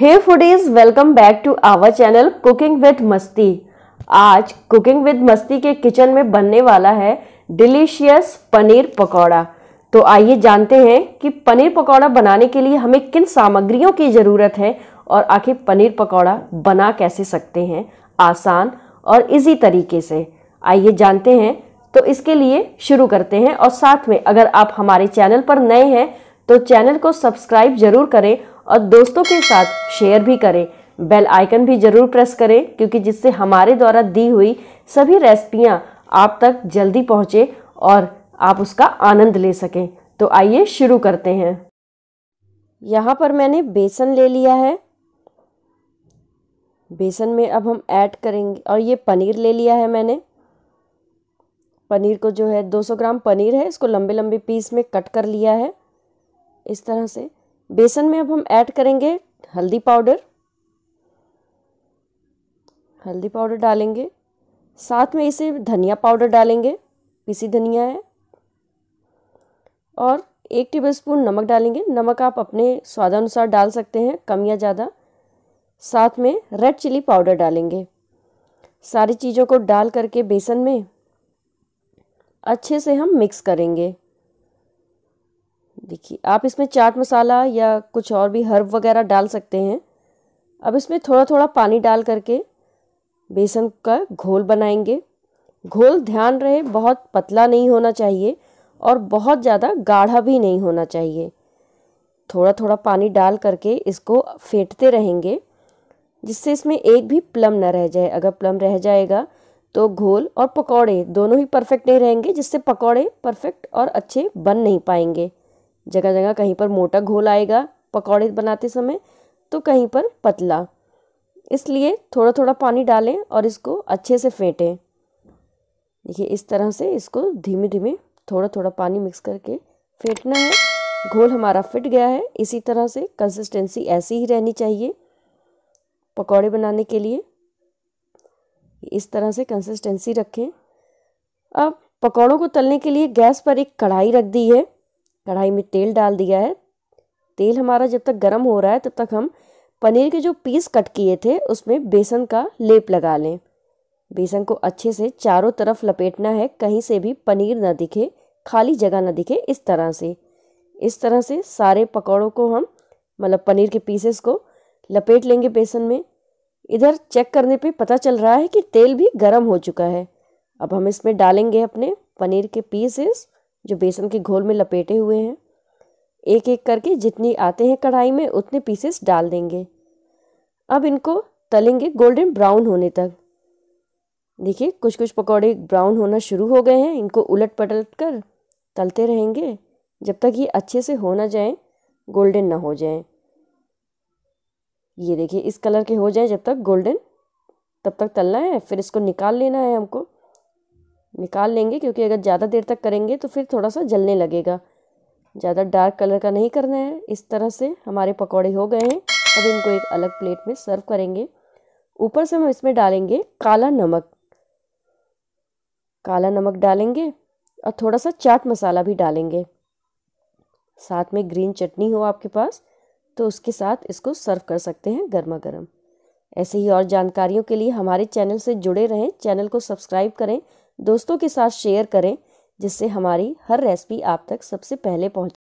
hey foodies welcome back to our channel cooking with मस्ती आज cooking with मस्ती के किचन में बनने वाला है डिलीशियस पनीर पकौड़ा तो आइए जानते हैं कि पनीर पकौड़ा बनाने के लिए हमें किन सामग्रियों की ज़रूरत है और आखिर पनीर पकौड़ा बना कैसे सकते हैं आसान और इजी तरीके से आइए जानते हैं तो इसके लिए शुरू करते हैं और साथ में अगर आप हमारे चैनल पर नए हैं तो चैनल को सब्सक्राइब ज़रूर करें और दोस्तों के साथ शेयर भी करें बेल आइकन भी ज़रूर प्रेस करें क्योंकि जिससे हमारे द्वारा दी हुई सभी रेसिपियाँ आप तक जल्दी पहुँचे और आप उसका आनंद ले सकें तो आइए शुरू करते हैं यहाँ पर मैंने बेसन ले लिया है बेसन में अब हम ऐड करेंगे और ये पनीर ले लिया है मैंने पनीर को जो है 200 ग्राम पनीर है इसको लंबे लंबे पीस में कट कर लिया है इस तरह से बेसन में अब हम ऐड करेंगे हल्दी पाउडर हल्दी पाउडर डालेंगे साथ में इसे धनिया पाउडर डालेंगे पीसी धनिया है और एक टेबलस्पून नमक डालेंगे नमक आप अपने स्वादानुसार डाल सकते हैं कम या ज़्यादा साथ में रेड चिली पाउडर डालेंगे सारी चीज़ों को डाल करके बेसन में अच्छे से हम मिक्स करेंगे देखिए आप इसमें चाट मसाला या कुछ और भी हर्ब वगैरह डाल सकते हैं अब इसमें थोड़ा थोड़ा पानी डाल करके बेसन का घोल बनाएंगे घोल ध्यान रहे बहुत पतला नहीं होना चाहिए और बहुत ज़्यादा गाढ़ा भी नहीं होना चाहिए थोड़ा थोड़ा पानी डाल करके इसको फेंटते रहेंगे जिससे इसमें एक भी प्लम ना रह जाए अगर प्लम रह जाएगा तो घोल और पकौड़े दोनों ही परफेक्ट नहीं रहेंगे जिससे पकौड़े परफेक्ट और अच्छे बन नहीं पाएंगे जगह जगह कहीं पर मोटा घोल आएगा पकौड़े बनाते समय तो कहीं पर पतला इसलिए थोड़ा थोड़ा पानी डालें और इसको अच्छे से फेंटें देखिए इस तरह से इसको धीमे धीमे थोड़ा थोड़ा पानी मिक्स करके फेंटना है घोल हमारा फिट गया है इसी तरह से कंसिस्टेंसी ऐसी ही रहनी चाहिए पकौड़े बनाने के लिए इस तरह से कंसिस्टेंसी रखें अब पकौड़ों को तलने के लिए गैस पर एक कढ़ाई रख दी है कढ़ाई में तेल डाल दिया है तेल हमारा जब तक गर्म हो रहा है तब तक हम पनीर के जो पीस कट किए थे उसमें बेसन का लेप लगा लें बेसन को अच्छे से चारों तरफ लपेटना है कहीं से भी पनीर ना दिखे खाली जगह ना दिखे इस तरह से इस तरह से सारे पकौड़ों को हम मतलब पनीर के पीसेस को लपेट लेंगे बेसन में इधर चेक करने पे पता चल रहा है कि तेल भी गर्म हो चुका है अब हम इसमें डालेंगे अपने पनीर के पीसेस जो बेसन के घोल में लपेटे हुए हैं एक एक करके जितनी आते हैं कढ़ाई में उतने पीसेस डाल देंगे अब इनको तलेंगे गोल्डन ब्राउन होने तक देखिए कुछ कुछ पकौड़े ब्राउन होना शुरू हो गए हैं इनको उलट पलट कर तलते रहेंगे जब तक ये अच्छे से हो ना जाए गोल्डन ना हो जाए ये देखिए इस कलर के हो जाए जब तक गोल्डन तब तक तलना है फिर इसको निकाल लेना है हमको निकाल लेंगे क्योंकि अगर ज़्यादा देर तक करेंगे तो फिर थोड़ा सा जलने लगेगा ज़्यादा डार्क कलर का नहीं करना है इस तरह से हमारे पकौड़े हो गए हैं अब इनको एक अलग प्लेट में सर्व करेंगे ऊपर से हम इसमें डालेंगे काला नमक काला नमक डालेंगे और थोड़ा सा चाट मसाला भी डालेंगे साथ में ग्रीन चटनी हो आपके पास तो उसके साथ इसको सर्व कर सकते हैं गर्मा गर्म ऐसे ही और जानकारियों के लिए हमारे चैनल से जुड़े रहें चैनल को सब्सक्राइब करें दोस्तों के साथ शेयर करें जिससे हमारी हर रेसिपी आप तक सबसे पहले पहुंचे